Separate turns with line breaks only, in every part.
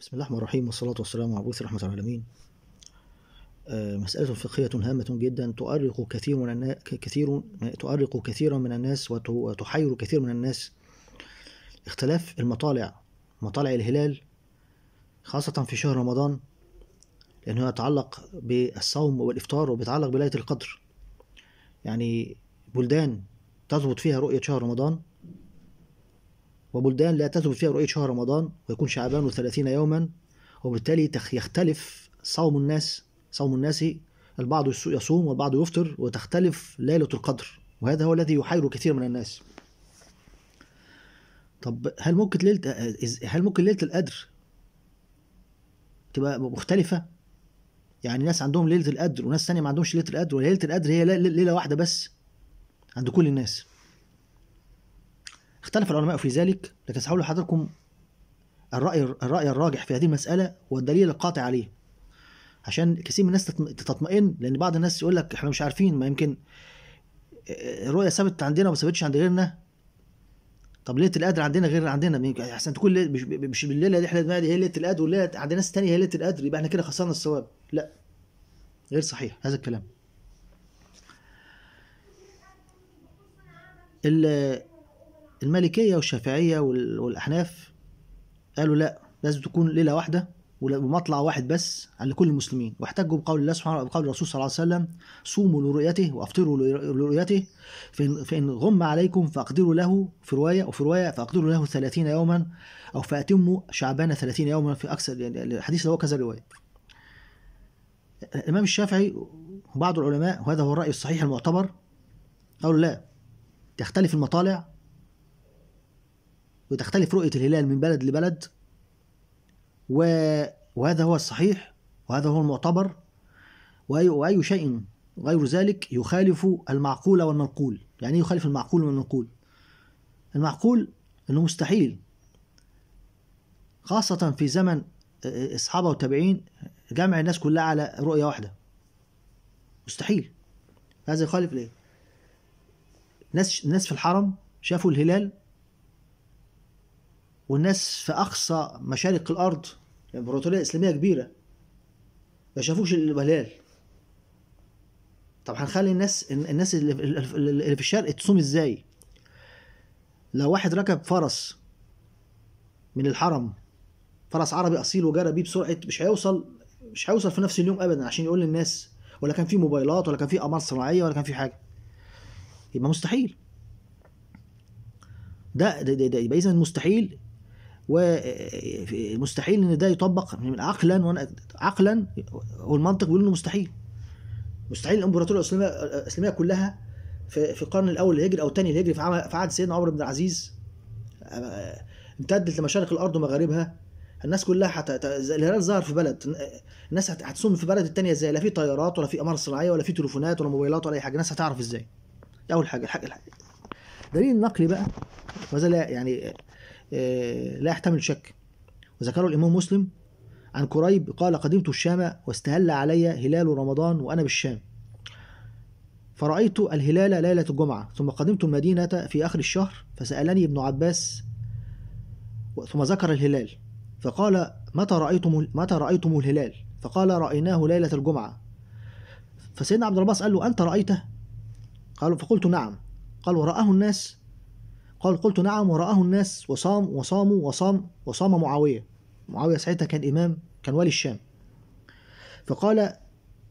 بسم الله الرحمن الرحيم والصلاة والسلام على عبوث رحمة العالمين آه، مسألة فقهية هامة جدا تؤرق كثير من الناس كثير تؤرق كثيرا من الناس وتحير كثير من الناس اختلاف المطالع مطالع الهلال خاصة في شهر رمضان لأنه يتعلق بالصوم والإفطار وبيتعلق بليلة القدر يعني بلدان تضبط فيها رؤية شهر رمضان وبلدان لا تثبت فيها رؤية شهر رمضان ويكون شعبان 30 يوما وبالتالي يختلف صوم الناس صوم الناس البعض يصوم والبعض يفطر وتختلف ليلة القدر وهذا هو الذي يحير كثير من الناس طب هل ممكن ليلة هل ممكن ليلة القدر تبقى مختلفة؟ يعني ناس عندهم ليلة القدر وناس ثانية ما عندهمش ليلة القدر وليلة القدر هي ليلة واحدة بس عند كل الناس اختلف العلماء في ذلك لكن لحضركم لحضراتكم الرأي الرأي الراجح في هذه المسألة والدليل القاطع عليه عشان كثير من الناس تطمئن لأن بعض الناس يقول لك احنا مش عارفين ما يمكن آه، الرؤية ثابت عندنا وما ثابتش عند غيرنا طب ليله القدر عندنا غير عندنا احسن تكون مش الليله دي احنا دي هي ليله القدر والليله عند ناس ثانيه هي ليله القدر يبقى احنا كده خسرنا الثواب لا غير صحيح هذا الكلام المالكية والشافعية والأحناف قالوا لا لازم تكون ليلة واحدة ومطلع واحد بس على كل المسلمين واحتجوا بقول الله سبحانه وتعالى بقول الرسول صلى الله عليه وسلم صوموا لرؤيته وافطروا لرؤيته فإن, فإن غم عليكم فأقدروا له في رواية وفي رواية فأقدروا له 30 يوما أو فأتموا شعبان 30 يوما في أكثر الحديث هو كذا رواية الإمام الشافعي وبعض العلماء وهذا هو الرأي الصحيح المعتبر قالوا لا تختلف المطالع وتختلف رؤية الهلال من بلد لبلد و... وهذا هو الصحيح وهذا هو المعتبر وأي, وأي شيء غير ذلك يخالف المعقول والمنقول يعني ايه يخالف المعقول والمنقول المعقول أنه مستحيل خاصة في زمن أصحابه والتابعين جمع الناس كلها على رؤية واحدة مستحيل هذا يخالف ليه ناس ناس في الحرم شافوا الهلال والناس في أقصى مشارق الأرض إمبراطورية يعني إسلامية كبيرة ما شافوش الهلال طب هنخلي الناس الناس اللي في الشرق تصوم ازاي؟ لو واحد ركب فرس من الحرم فرس عربي اصيل وجرى بيه بسرعه مش هيوصل مش هيوصل في نفس اليوم ابدا عشان يقول للناس ولا كان في موبايلات ولا كان في اقمار صناعيه ولا كان في حاجه يبقى مستحيل ده ده, ده, ده يبقى اذا مستحيل ومستحيل ان ده يطبق عقلا وانا عقلا والمنطق بيقول انه مستحيل مستحيل الامبراطوريه الاسلاميه الاسلاميه كلها في, في القرن الاول الهجري او الثاني الهجري في عهد سيدنا عمر بن العزيز آه، امتدت لمشارق الارض ومغاربها الناس كلها حتى الهلال ظهر في بلد الناس هتصوم في بلد الثانيه ازاي لا في طيارات ولا في اقمار صناعيه ولا في تليفونات ولا موبايلات ولا اي حاجه الناس هتعرف ازاي اول حاجه الحاجه, الحاجة. دليل النقل بقى وهذا يعني آه، لا يحتمل شك وذكره الإمام مسلم عن كريب قال قدمت الشام واستهل علي هلال رمضان وأنا بالشام فرأيت الهلال ليلة الجمعة ثم قدمت المدينة في آخر الشهر فسألني ابن عباس ثم ذكر الهلال فقال متى رأيتم متى رأيتم الهلال؟ فقال رأيناه ليلة الجمعة فسيدنا عبد العباس قال له أنت رأيته؟ قال فقلت نعم قال ورآه الناس قال قلت نعم ورآه الناس وصام وصاموا وصام وصام معاوية معاوية ساعتها كان إمام كان والي الشام فقال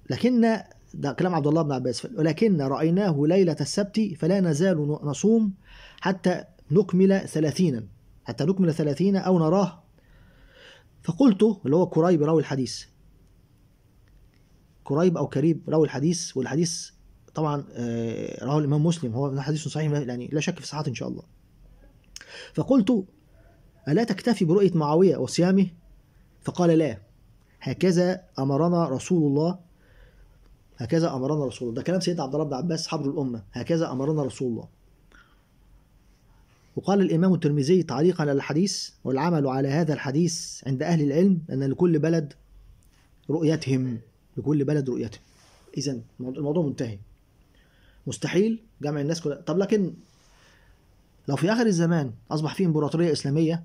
لكن ده كلام عبد الله بن عباس ولكن رأيناه ليلة السبت فلا نزال نصوم حتى نكمل ثلاثينا حتى نكمل ثلاثين أو نراه فقلت اللي هو كريب راوي الحديث كريب أو كريب راوي الحديث والحديث طبعا آه، راه الإمام مسلم هو حديث صحيح يعني لا شك في صحته إن شاء الله فقلت ألا تكتفي برؤية معاوية وصيامه فقال لا هكذا أمرنا رسول الله هكذا أمرنا رسول الله ده كلام سيدنا عبد الله بن عباس حبر الأمة هكذا أمرنا رسول الله وقال الإمام الترمذي تعليقا على الحديث والعمل على هذا الحديث عند أهل العلم أن لكل بلد رؤيتهم لكل بلد رؤيتهم إذا الموضوع منتهي مستحيل جمع الناس كلها طب لكن لو في آخر الزمان أصبح في إمبراطورية إسلامية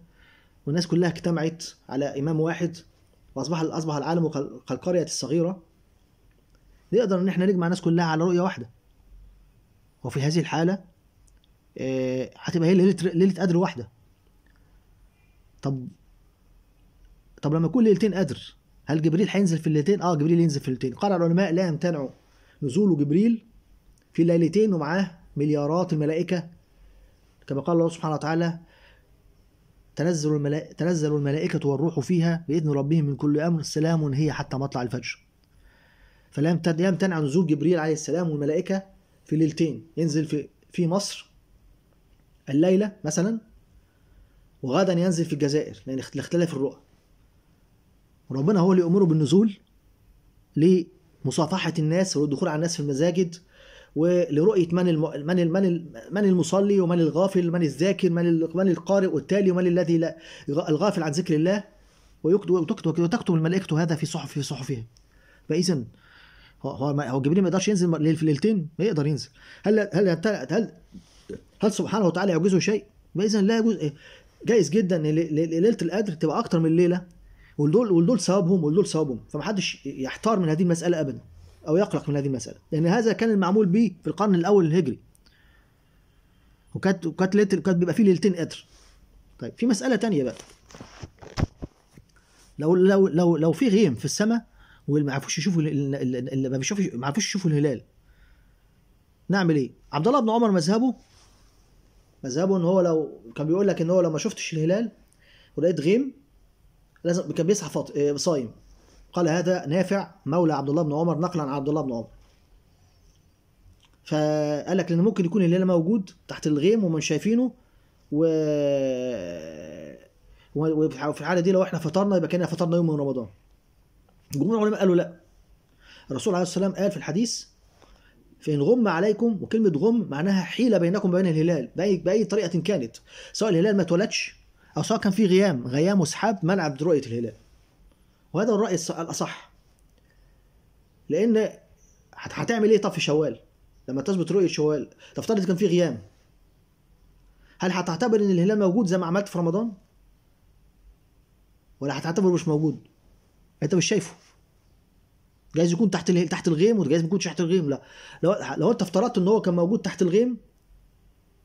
والناس كلها اجتمعت على إمام واحد وأصبح أصبح العالم كالقرية الصغيرة نقدر إن إحنا نجمع الناس كلها على رؤية واحدة وفي هذه الحالة آه، هتبقى هي ليلة ليلة قدر واحدة طب طب لما يكون ليلتين قدر هل جبريل هينزل في الليلتين؟ اه جبريل ينزل في الليلتين قال العلماء لا يمتنعوا نزول جبريل في ليلتين ومعاه مليارات الملائكة كما قال الله سبحانه وتعالى تنزل الملائكة, تنزل الملائكة والروح فيها بإذن ربهم من كل أمر سلام هي حتى مطلع الفجر فلم يمتنع نزول جبريل عليه السلام والملائكة في ليلتين ينزل في في مصر الليلة مثلا وغدا ينزل في الجزائر لأن الاختلاف الرؤى ربنا هو اللي يأمره بالنزول لمصافحة الناس والدخول على الناس في المساجد ولرؤيه من الم... من الم... من, من المصلي ومن الغافل من الذاكر من ال... من القارئ والتالي ومن الذي لا الغافل عن ذكر الله وتكتب الملائكه هذا في صحف في صحفها فاذا هو هو جبريل ما يقدرش ينزل في ليلتين يقدر ينزل هل هل هل هل, هل سبحانه وتعالى يعجزه شيء؟ فاذا لا يجوز جايز جدا ليله القدر تبقى اكتر من ليله ولدول ولدول ثوابهم ولدول ثوابهم فمحدش يحتار من هذه المساله ابدا أو يقلق من هذه المسألة لأن هذا كان المعمول به في القرن الأول الهجري وكانت وكانت لتر كانت بيبقى فيه ليلتين قطر طيب في مسألة تانية بقى لو لو لو لو في غيم في السماء وما عرفوش يشوفوا اللي ما بيشوفش ما عرفوش يشوفوا الهلال نعمل ايه؟ عبد الله بن عمر مذهبه مذهبه ان هو لو كان بيقول لك ان هو لو ما شفتش الهلال ولقيت غيم لازم كان بيصحى فاط... آه، صايم قال هذا نافع مولى عبد الله بن عمر نقلا عن عبد الله بن عمر فقال لك لان ممكن يكون الهلال موجود تحت الغيم ومش شايفينه و وفي الحاله دي لو احنا فطرنا يبقى كاننا فطرنا يوم من رمضان جمهور العلماء قالوا لا الرسول عليه الصلاه والسلام قال في الحديث فإن غم عليكم وكلمة غم معناها حيلة بينكم وبين الهلال بأي, بأي طريقة كانت سواء الهلال ما اتولدش أو سواء كان في غيام غيام وسحاب منع رؤية الهلال وهذا الرأي الأصح لأن هتعمل إيه طب في شوال لما تثبت رؤية شوال تفترض كان في غيام هل هتعتبر إن الهلال موجود زي ما عملت في رمضان ولا هتعتبره مش موجود أنت مش شايفه جايز يكون تحت تحت الغيم وجايز ما يكونش تحت الغيم لا لو لو انت افترضت ان هو كان موجود تحت الغيم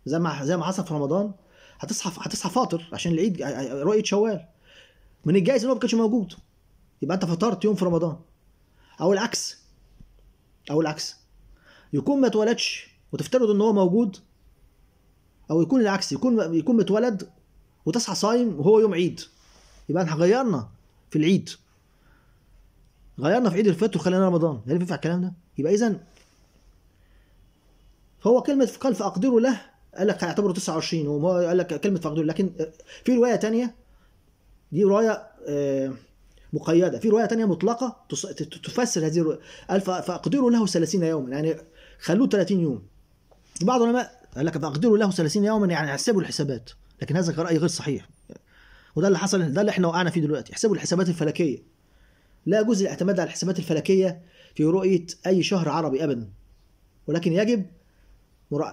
زي ما زي ما حصل في رمضان هتصحى هتصحى فاطر عشان العيد رؤيه شوال من الجايز ان هو ما كانش موجود يبقى انت فطرت يوم في رمضان او العكس او العكس يكون ما اتولدش وتفترض ان هو موجود او يكون العكس يكون يكون متولد وتصحى صايم وهو يوم عيد يبقى احنا غيرنا في العيد غيرنا في عيد الفطر وخلينا رمضان هل يعني ينفع الكلام ده يبقى اذا فهو كلمه قال فاقدره له قال لك هيعتبره 29 وهو قال لك كلمه فاقدره لكن في روايه ثانيه دي روايه آه، مقيده في روايه ثانيه مطلقه تفسر هذه الروايه قال فاقدروا له 30 يوما يعني خلوه 30 يوم بعض العلماء قال لك فاقدروا له 30 يوما يعني احسبوا الحسابات لكن هذا رأي غير صحيح وده اللي حصل ده اللي احنا وقعنا فيه دلوقتي احسبوا الحسابات الفلكيه لا يجوز الاعتماد على الحسابات الفلكيه في رؤيه اي شهر عربي ابدا ولكن يجب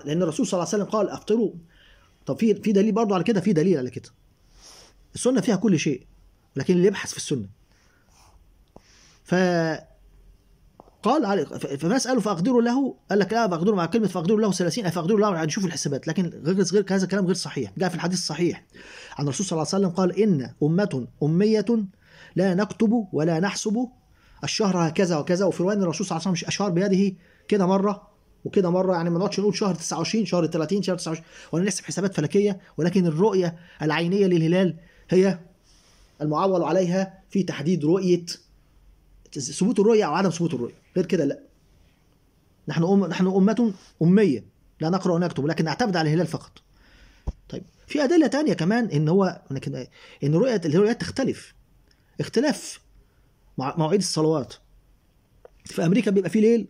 لان الرسول صلى الله عليه وسلم قال افطروا طب في في دليل برضه على كده في دليل على كده السنه فيها كل شيء لكن اللي يبحث في السنه فقال علي فما ساله فاقدره له قال لك لا آه، فاقدره مع كلمه فاقدره له 30 فاقدره له يعني شوف الحسابات لكن غير غير هذا الكلام غير صحيح جاء في الحديث الصحيح عن الرسول صلى الله عليه وسلم قال ان امه اميه لا نكتب ولا نحسب الشهر هكذا وكذا وفي روايه الرسول صلى الله عليه وسلم أشهر بهذه كده مره وكده مره يعني ما نقعدش نقول شهر 29 شهر 30 شهر 29 ولا نحسب حسابات فلكيه ولكن الرؤيه العينيه للهلال هي المعول عليها في تحديد رؤيه ثبوت الرؤيه او عدم ثبوت الرؤيه غير كده لا نحن أم... نحن امه اميه لا نقرا ونكتب لكن نعتمد على الهلال فقط طيب في ادله تانية كمان ان هو ان رؤيه الرؤيات تختلف اختلاف مع... مواعيد الصلوات في امريكا بيبقى فيه ليل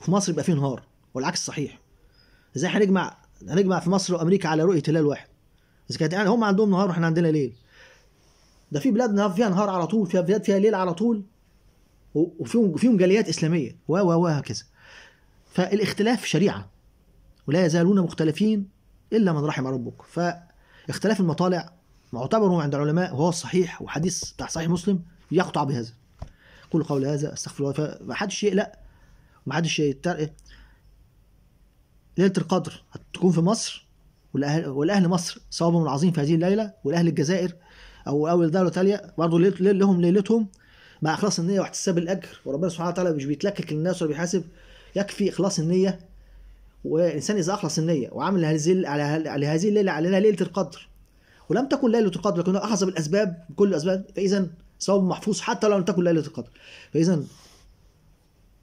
وفي مصر بيبقى فيه نهار والعكس صحيح ازاي هنجمع هنجمع في مصر وامريكا على رؤيه هلال واحد اذا كانت يعني هم عندهم نهار واحنا عندنا ليل ده في بلاد فيها نهار على طول فيها بلاد فيها ليل على طول وفيهم فيهم جاليات اسلاميه و و وهكذا فالاختلاف شريعه ولا يزالون مختلفين الا من رحم ربك فاختلاف المطالع معتبر عند العلماء وهو الصحيح وحديث بتاع صحيح مسلم يقطع بهذا كل قول هذا استغفر الله فمحدش يقلق حدش يترقى ليله القدر هتكون في مصر والاهل والاهل مصر ثوابهم العظيم في هذه الليله والاهل الجزائر او اول دوله تاليه برضه لهم ليلتهم مع اخلاص النيه واحتساب الاجر وربنا سبحانه وتعالى مش بيتلكك للناس ولا بيحاسب يكفي اخلاص النيه والانسان اذا اخلص النيه وعمل هذه على هذه الليله علينا ليله القدر ولم تكن ليله القدر لكنه احظى بالاسباب بكل الاسباب فاذا صوم محفوظ حتى لو لم تكن ليله القدر فاذا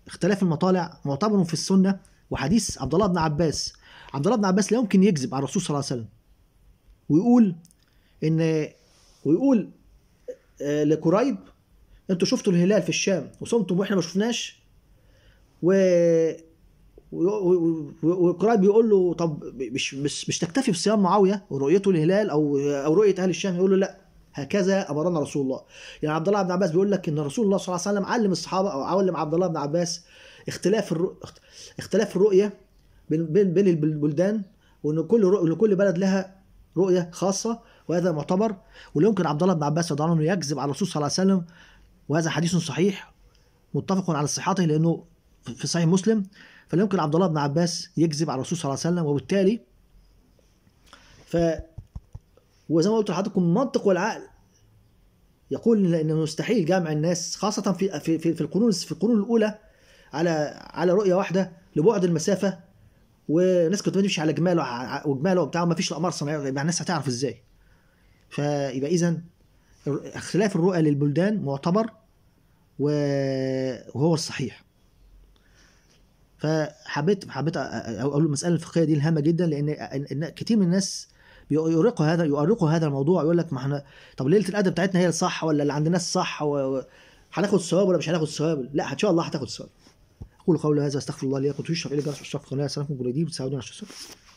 اختلاف المطالع معتبر في السنه وحديث عبد الله بن عباس عبد الله بن عباس لا يمكن يكذب على الرسول صلى الله عليه وسلم ويقول ان ويقول آه، لقريب انتوا شفتوا الهلال في الشام وصمتم واحنا ما شفناش و وقريب بيقول له طب مش مش مش تكتفي بصيام معاويه ورؤيته للهلال او او رؤيه اهل الشام يقول له لا هكذا امرنا رسول الله يعني عبد الله بن عباس بيقول لك ان رسول الله صلى الله عليه وسلم علم الصحابه او علم عبد الله بن عباس اختلاف الرؤ... اختلاف الرؤيه بين بين بين البلدان وان كل رؤ... ان كل بلد لها رؤيه خاصه وهذا معتبر ولا يمكن عبد الله بن عباس رضي يكذب على الرسول صلى الله عليه وسلم وهذا حديث صحيح متفق على صحته لأنه في صحيح مسلم فلا يمكن عبد الله بن عباس يكذب على الرسول صلى الله عليه وسلم وبالتالي ف وزي ما قلت لحضراتكم المنطق والعقل يقول انه مستحيل جمع الناس خاصه في في في القرون في القرون الاولى على على رؤيه واحده لبعد المسافه وناس كانت بتمشي على جمال وجمال وبتاع ما فيش اقمار صناعيه يبقى يعني الناس هتعرف ازاي فيبقى اذا اختلاف الرؤى للبلدان معتبر وهو الصحيح فحبيت حبيت اقول المساله الفقهيه دي الهامه جدا لان كتير من الناس بيؤرقوا هذا يؤرقوا هذا الموضوع يقول لك ما احنا طب ليله القدر بتاعتنا هي الصح ولا اللي عند الناس صح هناخد ثواب ولا مش هناخد ثواب لا ان شاء الله هتاخد ثواب اقول قولي هذا استغفر الله لي وتشرف الى جرس الشرف قناه سلامكم جريدين وتساعدوني على الشكر